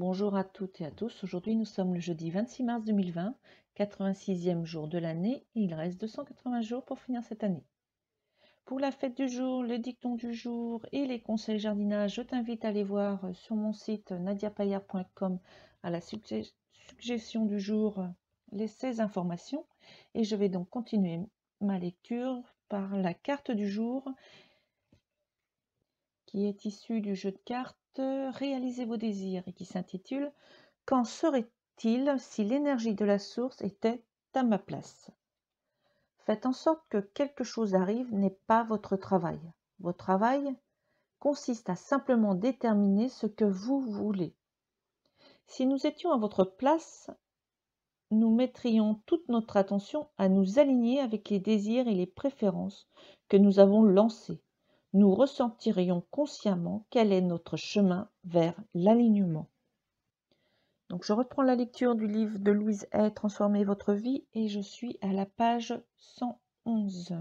Bonjour à toutes et à tous. Aujourd'hui, nous sommes le jeudi 26 mars 2020, 86e jour de l'année, et il reste 280 jours pour finir cette année. Pour la fête du jour, le dicton du jour et les conseils jardinage, je t'invite à aller voir euh, sur mon site euh, nadiapayard.com à la suggestion du jour euh, les 16 informations. Et je vais donc continuer ma lecture par la carte du jour qui est issu du jeu de cartes euh, Réalisez vos désirs et qui s'intitule Qu'en serait-il si l'énergie de la source était à ma place Faites en sorte que quelque chose arrive n'est pas votre travail. Votre travail consiste à simplement déterminer ce que vous voulez. Si nous étions à votre place, nous mettrions toute notre attention à nous aligner avec les désirs et les préférences que nous avons lancés nous ressentirions consciemment quel est notre chemin vers l'alignement. Donc je reprends la lecture du livre de Louise Hay, Transformer votre vie, et je suis à la page 111.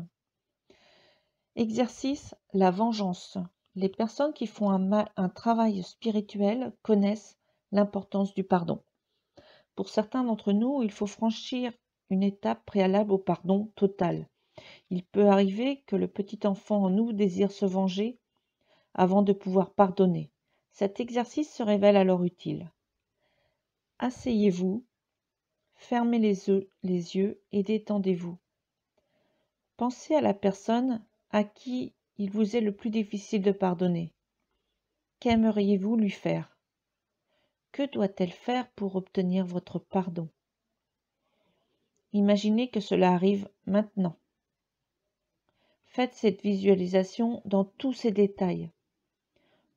Exercice, la vengeance. Les personnes qui font un travail spirituel connaissent l'importance du pardon. Pour certains d'entre nous, il faut franchir une étape préalable au pardon total. Il peut arriver que le petit enfant en nous désire se venger avant de pouvoir pardonner. Cet exercice se révèle alors utile. Asseyez-vous, fermez les yeux et détendez-vous. Pensez à la personne à qui il vous est le plus difficile de pardonner. Qu'aimeriez-vous lui faire Que doit-elle faire pour obtenir votre pardon Imaginez que cela arrive maintenant. Faites cette visualisation dans tous ses détails.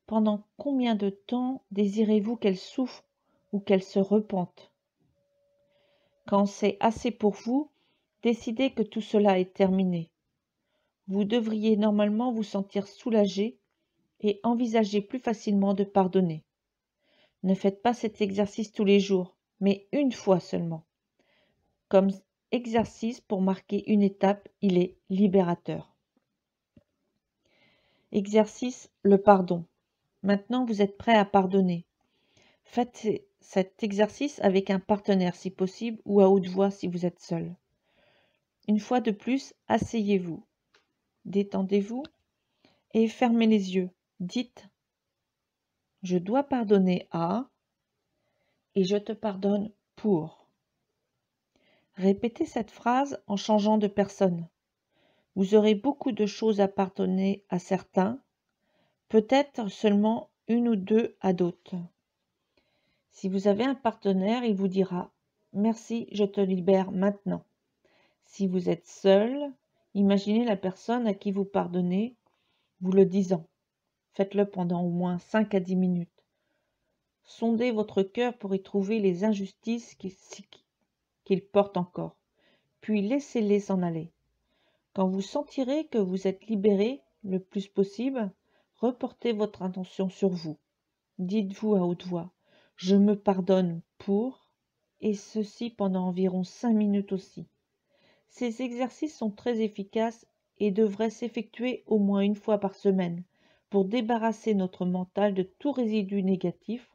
Pendant combien de temps désirez-vous qu'elle souffre ou qu'elle se repente Quand c'est assez pour vous, décidez que tout cela est terminé. Vous devriez normalement vous sentir soulagé et envisager plus facilement de pardonner. Ne faites pas cet exercice tous les jours, mais une fois seulement. Comme exercice pour marquer une étape, il est libérateur. Exercice le pardon. Maintenant, vous êtes prêt à pardonner. Faites cet exercice avec un partenaire si possible ou à haute voix si vous êtes seul. Une fois de plus, asseyez-vous, détendez-vous et fermez les yeux. Dites Je dois pardonner à et je te pardonne pour. Répétez cette phrase en changeant de personne. Vous aurez beaucoup de choses à pardonner à certains, peut-être seulement une ou deux à d'autres. Si vous avez un partenaire, il vous dira Merci, je te libère maintenant. Si vous êtes seul, imaginez la personne à qui vous pardonnez vous le disant. Faites-le pendant au moins 5 à 10 minutes. Sondez votre cœur pour y trouver les injustices qu'il porte encore, puis laissez-les s'en aller. Quand vous sentirez que vous êtes libéré le plus possible, reportez votre intention sur vous. Dites-vous à haute voix, je me pardonne pour, et ceci pendant environ 5 minutes aussi. Ces exercices sont très efficaces et devraient s'effectuer au moins une fois par semaine pour débarrasser notre mental de tout résidu négatif.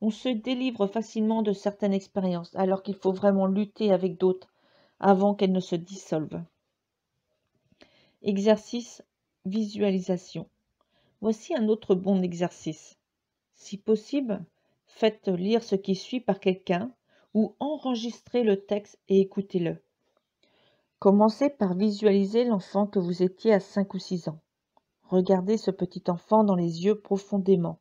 On se délivre facilement de certaines expériences alors qu'il faut vraiment lutter avec d'autres avant qu'elles ne se dissolvent. Exercice visualisation. Voici un autre bon exercice. Si possible, faites lire ce qui suit par quelqu'un ou enregistrez le texte et écoutez-le. Commencez par visualiser l'enfant que vous étiez à 5 ou 6 ans. Regardez ce petit enfant dans les yeux profondément.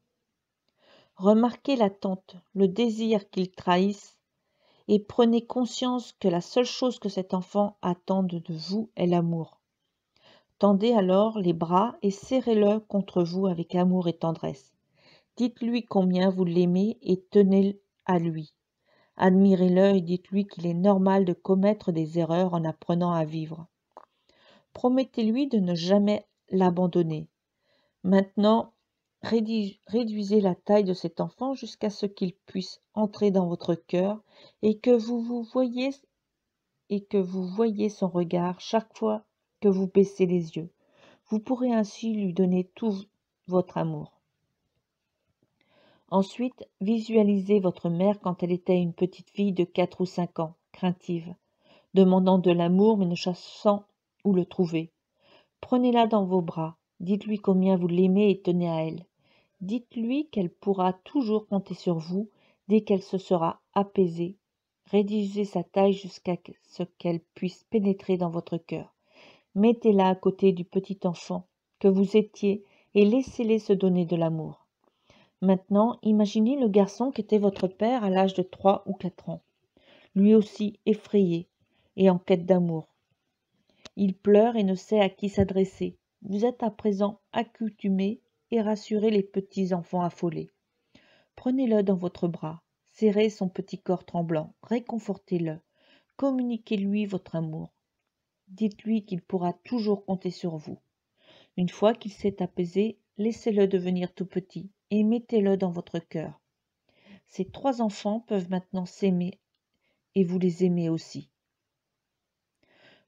Remarquez l'attente, le désir qu'il trahisse et prenez conscience que la seule chose que cet enfant attende de vous est l'amour. Tendez alors les bras et serrez-le contre vous avec amour et tendresse. Dites-lui combien vous l'aimez et tenez le à lui. Admirez-le et dites-lui qu'il est normal de commettre des erreurs en apprenant à vivre. Promettez-lui de ne jamais l'abandonner. Maintenant, réduisez la taille de cet enfant jusqu'à ce qu'il puisse entrer dans votre cœur et que vous vous voyez et que vous voyez son regard chaque fois que vous baissez les yeux. Vous pourrez ainsi lui donner tout votre amour. Ensuite, visualisez votre mère quand elle était une petite fille de quatre ou cinq ans, craintive, demandant de l'amour mais ne chassant où le trouver. Prenez-la dans vos bras, dites-lui combien vous l'aimez et tenez à elle. Dites-lui qu'elle pourra toujours compter sur vous dès qu'elle se sera apaisée. Rédigez sa taille jusqu'à ce qu'elle puisse pénétrer dans votre cœur mettez-la à côté du petit enfant que vous étiez et laissez-les se donner de l'amour. Maintenant, imaginez le garçon qui était votre père à l'âge de trois ou quatre ans, lui aussi effrayé et en quête d'amour. Il pleure et ne sait à qui s'adresser. Vous êtes à présent accoutumé et rassurez les petits enfants affolés. Prenez-le dans votre bras, serrez son petit corps tremblant, réconfortez-le, communiquez-lui votre amour dites-lui qu'il pourra toujours compter sur vous. Une fois qu'il s'est apaisé, laissez-le devenir tout petit et mettez-le dans votre cœur. Ces trois enfants peuvent maintenant s'aimer et vous les aimez aussi.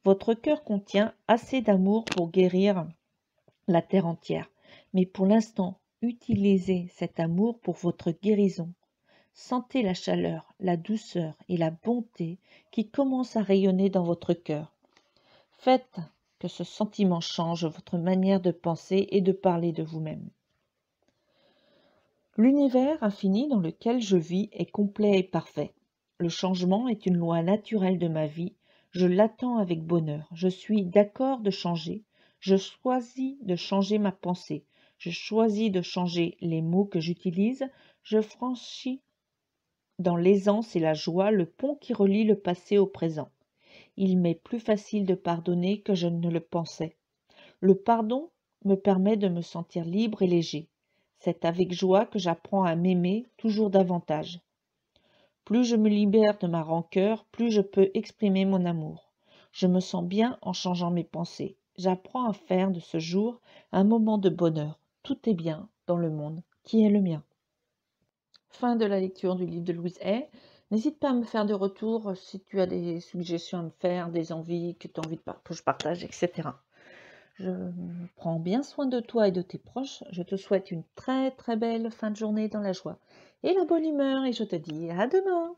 Votre cœur contient assez d'amour pour guérir la terre entière, mais pour l'instant, utilisez cet amour pour votre guérison. Sentez la chaleur, la douceur et la bonté qui commencent à rayonner dans votre cœur. Faites que ce sentiment change votre manière de penser et de parler de vous-même. L'univers infini dans lequel je vis est complet et parfait. Le changement est une loi naturelle de ma vie. Je l'attends avec bonheur. Je suis d'accord de changer. Je choisis de changer ma pensée. Je choisis de changer les mots que j'utilise. Je franchis dans l'aisance et la joie le pont qui relie le passé au présent il m'est plus facile de pardonner que je ne le pensais. Le pardon me permet de me sentir libre et léger. C'est avec joie que j'apprends à m'aimer toujours davantage. Plus je me libère de ma rancœur, plus je peux exprimer mon amour. Je me sens bien en changeant mes pensées. J'apprends à faire de ce jour un moment de bonheur. Tout est bien dans le monde qui est le mien. Fin de la lecture du livre de Louise Hay. N'hésite pas à me faire des retours euh, si tu as des suggestions à me faire, des envies que tu as envie de, que je partage, etc. Je prends bien soin de toi et de tes proches. Je te souhaite une très très belle fin de journée dans la joie et la bonne humeur et je te dis à demain.